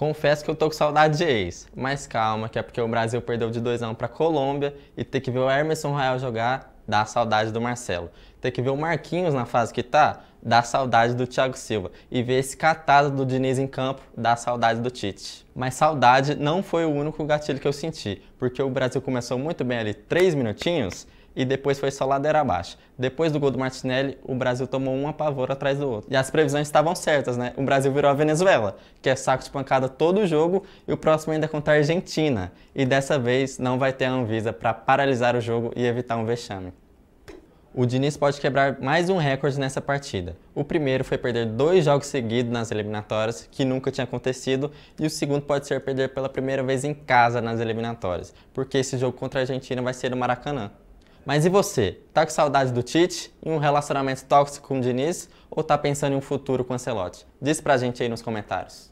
Confesso que eu tô com saudade de ex, mas calma, que é porque o Brasil perdeu de 2x1 pra Colômbia e ter que ver o Emerson Royal jogar dá saudade do Marcelo. Ter que ver o Marquinhos na fase que tá dá saudade do Thiago Silva. E ver esse catado do Diniz em campo dá saudade do Tite. Mas saudade não foi o único gatilho que eu senti, porque o Brasil começou muito bem ali, três minutinhos, e depois foi só ladeira abaixo. Depois do gol do Martinelli, o Brasil tomou um apavoro atrás do outro. E as previsões estavam certas, né? O Brasil virou a Venezuela, que é saco de pancada todo o jogo, e o próximo ainda é contra a Argentina. E dessa vez não vai ter a Anvisa para paralisar o jogo e evitar um vexame. O Diniz pode quebrar mais um recorde nessa partida. O primeiro foi perder dois jogos seguidos nas eliminatórias, que nunca tinha acontecido, e o segundo pode ser perder pela primeira vez em casa nas eliminatórias, porque esse jogo contra a Argentina vai ser no Maracanã. Mas e você? Tá com saudade do Tite e um relacionamento tóxico com o Diniz? Ou tá pensando em um futuro com o Ancelotti? Diz pra gente aí nos comentários.